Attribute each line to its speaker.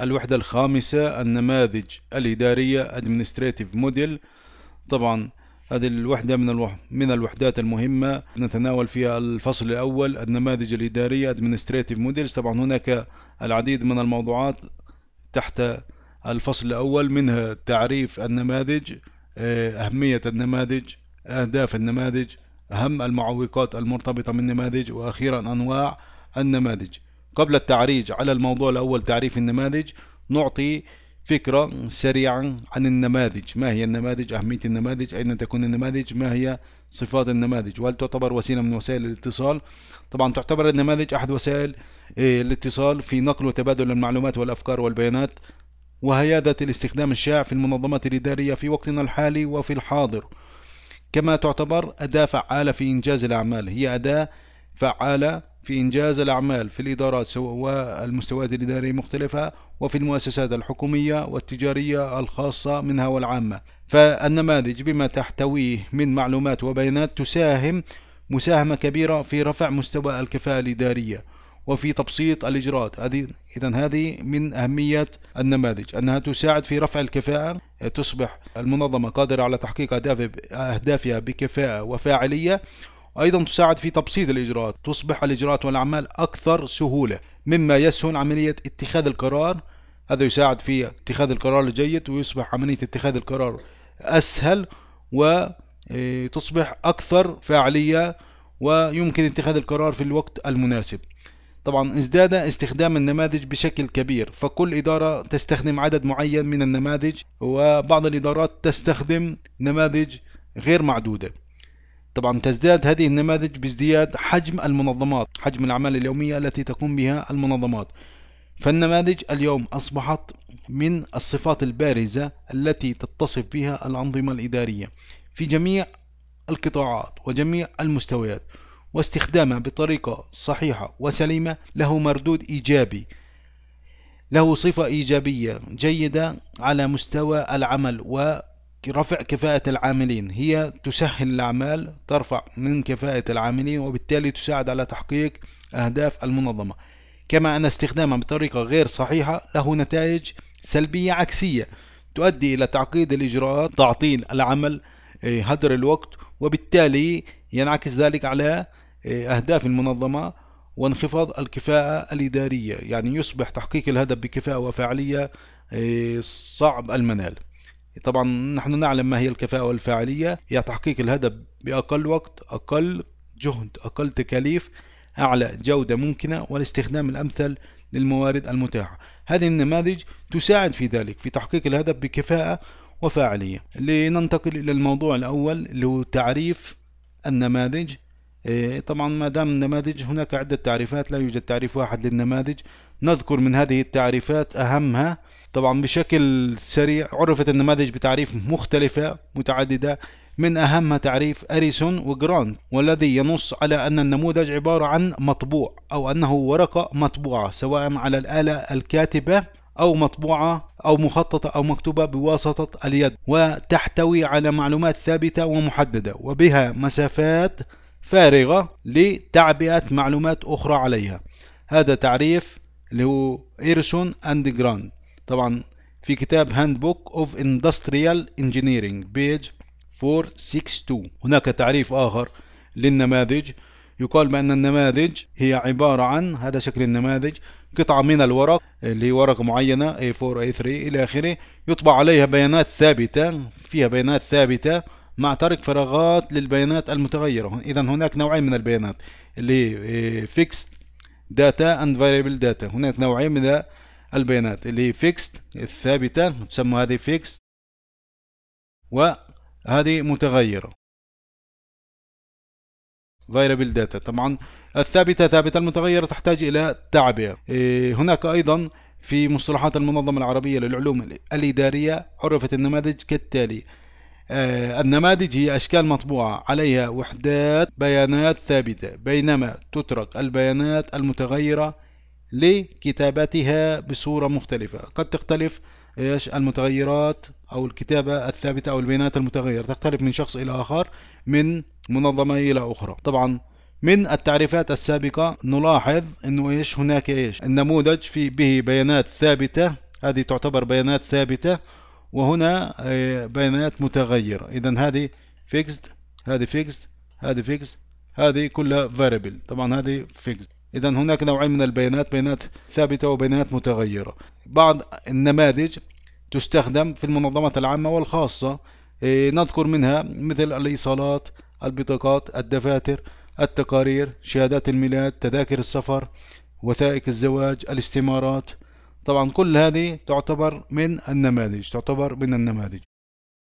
Speaker 1: الوحدة الخامسة النماذج الإدارية Administrative Model طبعا هذه الوحدة من من الوحدات المهمة نتناول فيها الفصل الأول النماذج الإدارية Administrative model طبعا هناك العديد من الموضوعات تحت الفصل الأول منها تعريف النماذج آه، أهمية النماذج أهداف النماذج أهم المعوقات المرتبطة بالنماذج وأخيرا أنواع النماذج قبل التعريج على الموضوع الأول تعريف النماذج نعطي فكرة سريعا عن النماذج ما هي النماذج أهمية النماذج أين تكون النماذج ما هي صفات النماذج وهل تعتبر وسيلة من وسائل الاتصال طبعا تعتبر النماذج أحد وسائل آه، الاتصال في نقل وتبادل المعلومات والأفكار والبيانات وهيادة الاستخدام الشائع في المنظمات الإدارية في وقتنا الحالي وفي الحاضر كما تعتبر أداة فعالة في إنجاز الأعمال هي أداة فعالة في إنجاز الأعمال في الإدارات سواء المستويات الإدارية المختلفة وفي المؤسسات الحكومية والتجارية الخاصة منها والعامة فالنماذج بما تحتويه من معلومات وبيانات تساهم مساهمة كبيرة في رفع مستوى الكفاءة الإدارية وفي تبسيط الإجراءات هذه إذا هذه من أهمية النماذج أنها تساعد في رفع الكفاءة تصبح المنظمة قادرة على تحقيق أهدافها بكفاءة وفاعلية أيضا تساعد في تبسيط الإجراءات تصبح الإجراءات والأعمال أكثر سهولة مما يسهل عملية اتخاذ القرار هذا يساعد في اتخاذ القرار الجيد ويصبح عملية اتخاذ القرار أسهل وتصبح آه، أكثر فاعلية ويمكن اتخاذ القرار في الوقت المناسب طبعا ازداد استخدام النماذج بشكل كبير فكل إدارة تستخدم عدد معين من النماذج وبعض الإدارات تستخدم نماذج غير معدودة طبعا تزداد هذه النماذج بازدياد حجم المنظمات حجم الأعمال اليومية التي تقوم بها المنظمات فالنماذج اليوم أصبحت من الصفات البارزة التي تتصف بها الأنظمة الإدارية في جميع القطاعات وجميع المستويات واستخدامها بطريقة صحيحة وسليمة له مردود إيجابي له صفة إيجابية جيدة على مستوى العمل و رفع كفاءة العاملين هي تسهل الأعمال ترفع من كفاءة العاملين وبالتالي تساعد على تحقيق أهداف المنظمة كما أن استخدامها بطريقة غير صحيحة له نتائج سلبية عكسية تؤدي إلى تعقيد الإجراءات تعطيل العمل آه، هدر الوقت وبالتالي ينعكس ذلك على آه، أهداف المنظمة وانخفاض الكفاءة الإدارية يعني يصبح تحقيق الهدف بكفاءة وفاعلية آه، صعب المنال طبعا نحن نعلم ما هي الكفاءة والفاعلية هي تحقيق الهدف بأقل وقت أقل جهد أقل تكاليف أعلى جودة ممكنة والاستخدام الأمثل للموارد المتاحة هذه النماذج تساعد في ذلك في تحقيق الهدف بكفاءة وفاعلية لننتقل إلى الموضوع الأول اللي هو تعريف النماذج إيه، طبعا ما دام النماذج هناك عدة تعريفات لا يوجد تعريف واحد للنماذج نذكر من هذه التعريفات أهمها طبعا بشكل سريع عرفت النماذج بتعريف مختلفة متعددة من أهم تعريف أريسون وجرانت والذي ينص على أن النموذج عبارة عن مطبوع أو أنه ورقة مطبوعة سواء على الآلة الكاتبة أو مطبوعة أو مخططة أو مكتوبة بواسطة اليد وتحتوي على معلومات ثابتة ومحددة وبها مسافات فارغة لتعبئة معلومات أخرى عليها هذا تعريف اللي هو ايرسون اند جراند طبعا في كتاب هاند بوك اوف اندستريال انجينيرنج بيج 462 هناك تعريف آخر للنماذج يقال بأن النماذج هي عبارة عن هذا شكل النماذج قطعة من الورق اللي هي ورقة معينة A4 A3 إلى آخره يطبع عليها بيانات ثابتة فيها بيانات ثابتة مع ترك فراغات للبيانات المتغيرة إذا هناك نوعين من البيانات اللي فيكس داتا اند فاريبل داتا هناك نوعين من البيانات اللي هي فيكست الثابتة تسمى هذه فيكست وهذه متغيرة فاريبل داتا طبعا الثابتة ثابتة المتغيرة تحتاج إلى تعبئة إيه، هناك أيضا في مصطلحات المنظمة العربية للعلوم الإدارية عرفت النماذج كالتالي آه، النماذج هي أشكال مطبوعة عليها وحدات بيانات ثابتة بينما تترك البيانات المتغيرة لكتابتها بصورة مختلفة قد تختلف ايش المتغيرات او الكتابة الثابتة او البيانات المتغيرة تختلف من شخص الى اخر من منظمة الى اخرى طبعا من التعريفات السابقة نلاحظ انه ايش هناك ايش النموذج في به بيانات ثابتة هذه تعتبر بيانات ثابتة وهنا آه، بيانات متغيرة إذا هذه فيكسد هذه فيكسد هذه فيكسد هذه كلها فاريبل طبعا هذه فيكسد إذا هناك نوعين من البيانات بيانات ثابتة وبيانات متغيرة بعض النماذج تستخدم في المنظمات العامة والخاصة آه، نذكر منها مثل الإيصالات البطاقات الدفاتر التقارير شهادات الميلاد تذاكر السفر وثائق الزواج الاستمارات طبعا كل هذه تعتبر من النماذج تعتبر من النماذج